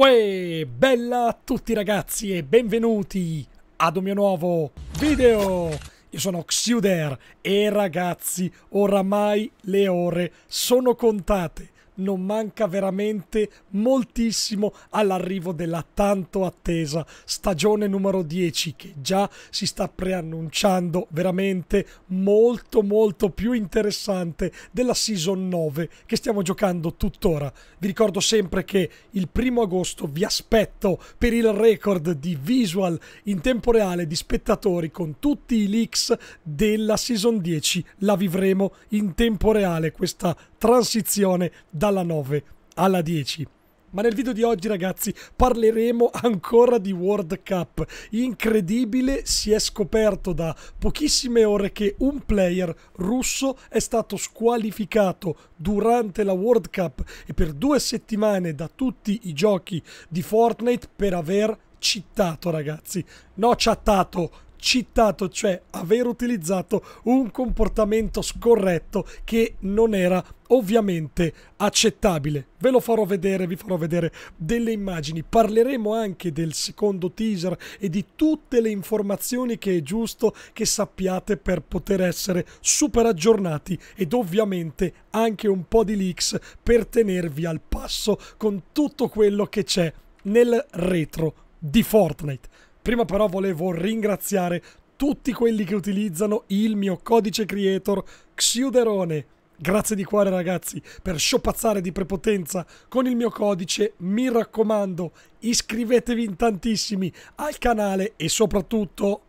Uè, bella a tutti ragazzi e benvenuti ad un mio nuovo video! Io sono Xuder e ragazzi, oramai le ore sono contate non manca veramente moltissimo all'arrivo della tanto attesa stagione numero 10 che già si sta preannunciando veramente molto molto più interessante della season 9 che stiamo giocando tuttora. Vi ricordo sempre che il primo agosto vi aspetto per il record di visual in tempo reale di spettatori con tutti i leaks della season 10. La vivremo in tempo reale questa transizione dalla 9 alla 10. Ma nel video di oggi ragazzi parleremo ancora di World Cup. Incredibile, si è scoperto da pochissime ore che un player russo è stato squalificato durante la World Cup e per due settimane da tutti i giochi di Fortnite per aver cittato ragazzi. No, chattato, citato, cioè aver utilizzato un comportamento scorretto che non era ovviamente accettabile. Ve lo farò vedere, vi farò vedere delle immagini. Parleremo anche del secondo teaser e di tutte le informazioni che è giusto che sappiate per poter essere super aggiornati ed ovviamente anche un po' di leaks per tenervi al passo con tutto quello che c'è nel retro di Fortnite. Prima però volevo ringraziare tutti quelli che utilizzano il mio codice creator Xiuderone. Grazie di cuore ragazzi per sciopazzare di prepotenza con il mio codice. Mi raccomando, iscrivetevi in tantissimi al canale e soprattutto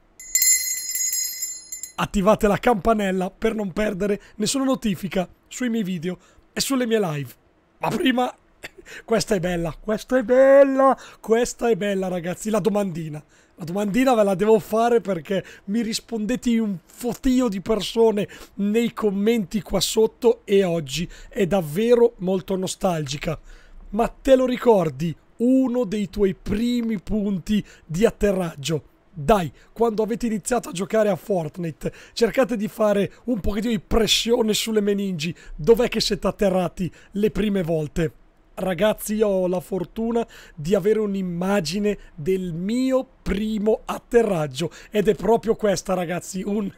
attivate la campanella per non perdere nessuna notifica sui miei video e sulle mie live. Ma prima, questa è bella, questa è bella, questa è bella ragazzi, la domandina. La domandina ve la devo fare perché mi rispondete un fotio di persone nei commenti qua sotto e oggi è davvero molto nostalgica. Ma te lo ricordi? Uno dei tuoi primi punti di atterraggio. Dai, quando avete iniziato a giocare a Fortnite, cercate di fare un pochettino di pressione sulle meningi. Dov'è che siete atterrati le prime volte? ragazzi, io ho la fortuna di avere un'immagine del mio primo atterraggio ed è proprio questa, ragazzi, un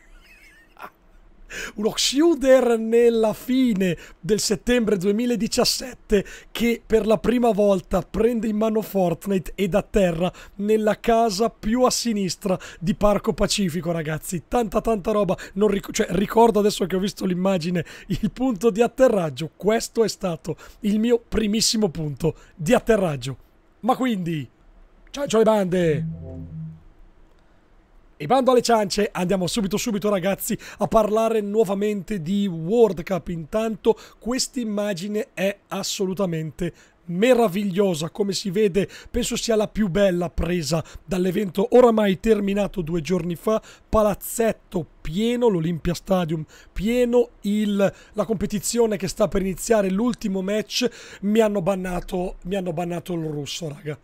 uno shooter nella fine del settembre 2017 che per la prima volta prende in mano Fortnite ed atterra nella casa più a sinistra di Parco Pacifico, ragazzi. Tanta tanta roba, ric cioè, ricordo adesso che ho visto l'immagine, il punto di atterraggio, questo è stato il mio primissimo punto di atterraggio. Ma quindi, ciao ciao le bande! E bando alle ciance, andiamo subito subito ragazzi a parlare nuovamente di World Cup. Intanto questa immagine è assolutamente meravigliosa come si vede penso sia la più bella presa dall'evento oramai terminato due giorni fa palazzetto pieno l'Olympia Stadium pieno il, la competizione che sta per iniziare l'ultimo match mi hanno bannato mi hanno bannato il russo raga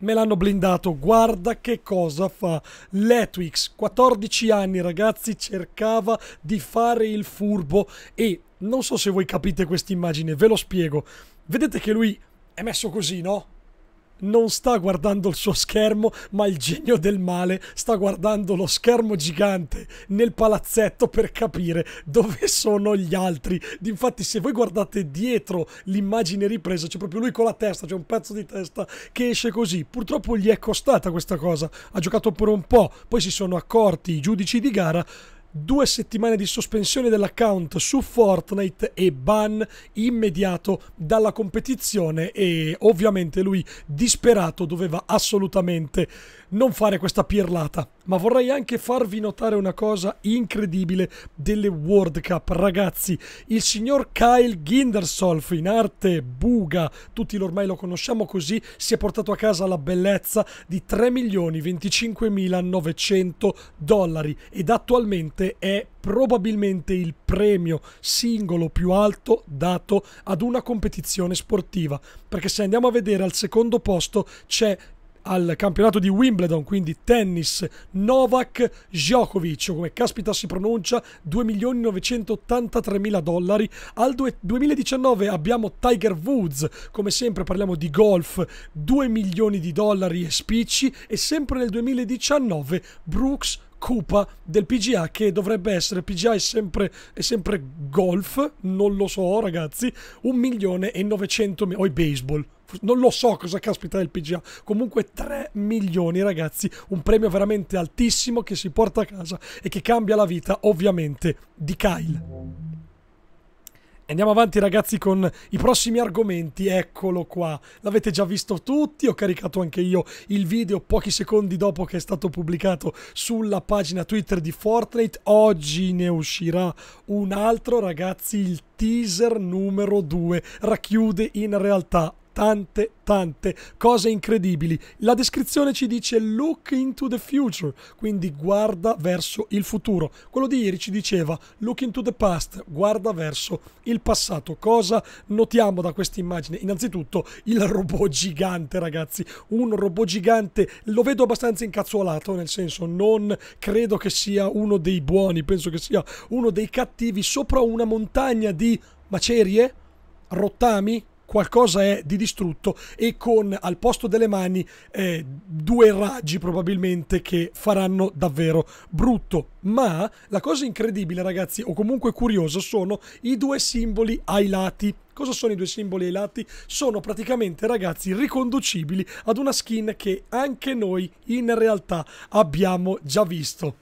me l'hanno blindato. Guarda che cosa fa. Letwix, 14 anni, ragazzi, cercava di fare il furbo. E non so se voi capite questa immagine, ve lo spiego. Vedete che lui è messo così, no? non sta guardando il suo schermo, ma il genio del male sta guardando lo schermo gigante nel palazzetto per capire dove sono gli altri. Infatti, se voi guardate dietro l'immagine ripresa, c'è proprio lui con la testa, c'è un pezzo di testa che esce così. Purtroppo gli è costata questa cosa. Ha giocato per un po', poi si sono accorti i giudici di gara due settimane di sospensione dell'account su Fortnite e ban immediato dalla competizione e ovviamente lui disperato doveva assolutamente non fare questa pirlata, ma vorrei anche farvi notare una cosa incredibile delle World Cup. Ragazzi, il signor Kyle Gindersolf, in arte Buga, tutti ormai lo conosciamo così, si è portato a casa la bellezza di 3.025.900 dollari ed attualmente è probabilmente il premio singolo più alto dato ad una competizione sportiva. Perché se andiamo a vedere al secondo posto c'è al campionato di Wimbledon, quindi tennis Novak Djokovic, come caspita si pronuncia, 2 milioni 983 mila dollari. Al 2019 abbiamo Tiger Woods, come sempre parliamo di golf, 2 milioni di dollari e spicci e sempre nel 2019 Brooks Cupa del PGA che dovrebbe essere PGA è sempre, è sempre golf non lo so ragazzi 1 milione e 900 o oh, baseball non lo so cosa caspita è il PGA, comunque 3 milioni ragazzi, un premio veramente altissimo che si porta a casa e che cambia la vita ovviamente di Kyle. Andiamo avanti ragazzi con i prossimi argomenti, eccolo qua, l'avete già visto tutti, ho caricato anche io il video pochi secondi dopo che è stato pubblicato sulla pagina Twitter di Fortnite, oggi ne uscirà un altro ragazzi, il teaser numero 2 racchiude in realtà tante, tante cose incredibili. La descrizione ci dice look into the future, quindi guarda verso il futuro. Quello di ieri ci diceva look into the past, guarda verso il passato. Cosa notiamo da questa immagine? Innanzitutto il robot gigante, ragazzi. Un robot gigante, lo vedo abbastanza incazzolato, nel senso non credo che sia uno dei buoni, penso che sia uno dei cattivi sopra una montagna di macerie, rottami, qualcosa è di distrutto e con al posto delle mani eh, due raggi probabilmente che faranno davvero brutto. Ma la cosa incredibile ragazzi o comunque curiosa sono i due simboli ai lati Cosa sono i due simboli ai lati? Sono praticamente, ragazzi, riconducibili ad una skin che anche noi in realtà abbiamo già visto.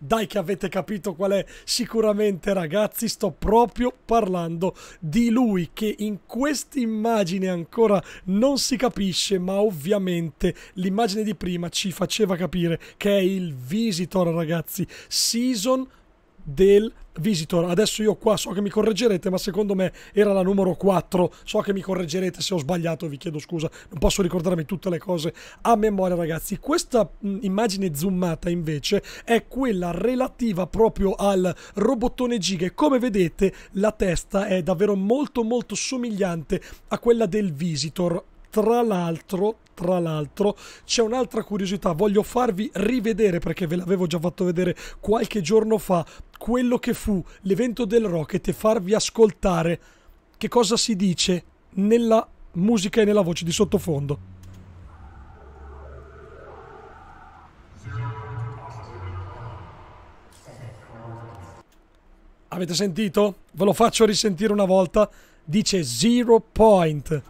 Dai che avete capito qual è. Sicuramente ragazzi sto proprio parlando di lui che in quest'immagine ancora non si capisce ma ovviamente l'immagine di prima ci faceva capire che è il Visitor ragazzi. Season del Visitor. Adesso io qua so che mi correggerete, ma secondo me era la numero 4. So che mi correggerete se ho sbagliato, vi chiedo scusa. Non posso ricordarmi tutte le cose a memoria, ragazzi. Questa mh, mm, immagine zoomata invece è quella relativa proprio al robottone Giga e come vedete la testa è davvero molto molto somigliante a quella del Visitor tra l'altro, tra l'altro c'è un'altra curiosità, voglio farvi rivedere perché ve l'avevo già fatto vedere qualche giorno fa quello che fu l'evento del Rocket e farvi ascoltare che cosa si dice nella musica e nella voce di sottofondo. Avete sentito? Ve lo faccio risentire una volta. Dice zero point.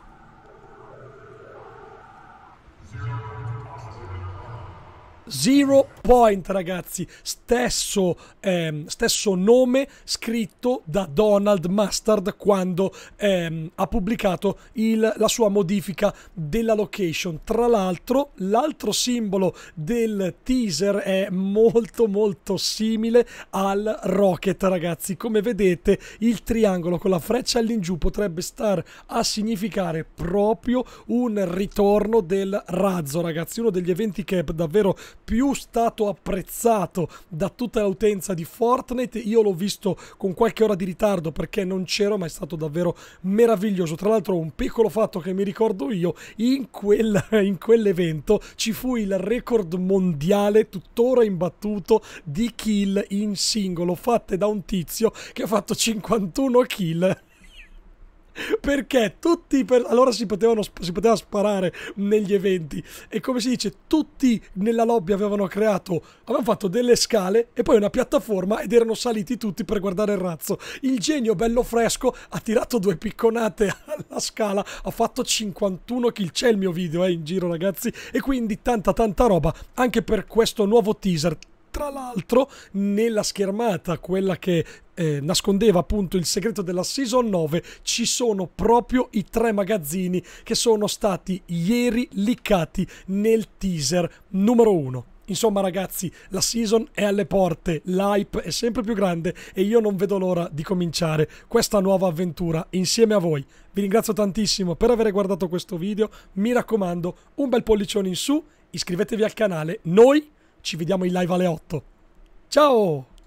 Zero Point, ragazzi. Stesso, ehm, stesso, nome scritto da Donald Mustard quando ehm, ha pubblicato il, la sua modifica della location. Tra l'altro, l'altro simbolo del teaser è molto molto simile al Rocket, ragazzi. Come vedete, il triangolo con la freccia all'ingiù potrebbe star a significare proprio un ritorno del razzo, ragazzi. Uno degli eventi che davvero più stato apprezzato da tutta l'utenza di Fortnite. Io l'ho visto con qualche ora di ritardo perché non c'ero, ma è stato davvero meraviglioso. Tra l'altro, un piccolo fatto che mi ricordo io, in, quel, in quell'evento ci fu il record mondiale, tuttora imbattuto, di kill in singolo, fatte da un tizio che ha fatto 51 kill perché tutti per... allora si, potevano, si poteva sparare negli eventi e come si dice tutti nella lobby avevano creato avevano fatto delle scale e poi una piattaforma ed erano saliti tutti per guardare il razzo il genio bello fresco ha tirato due picconate alla scala ha fatto 51 kill c'è il mio video eh, in giro ragazzi e quindi tanta tanta roba anche per questo nuovo teaser tra l'altro nella schermata, quella che eh, nascondeva appunto il segreto della Season 9, ci sono proprio i tre magazzini che sono stati ieri liccati nel teaser numero 1. Insomma ragazzi, la season è alle porte, l'hype è sempre più grande e io non vedo l'ora di cominciare questa nuova avventura insieme a voi. Vi ringrazio tantissimo per aver guardato questo video, mi raccomando un bel pollicione in su, iscrivetevi al canale, noi ci vediamo in live alle 8. Ciao!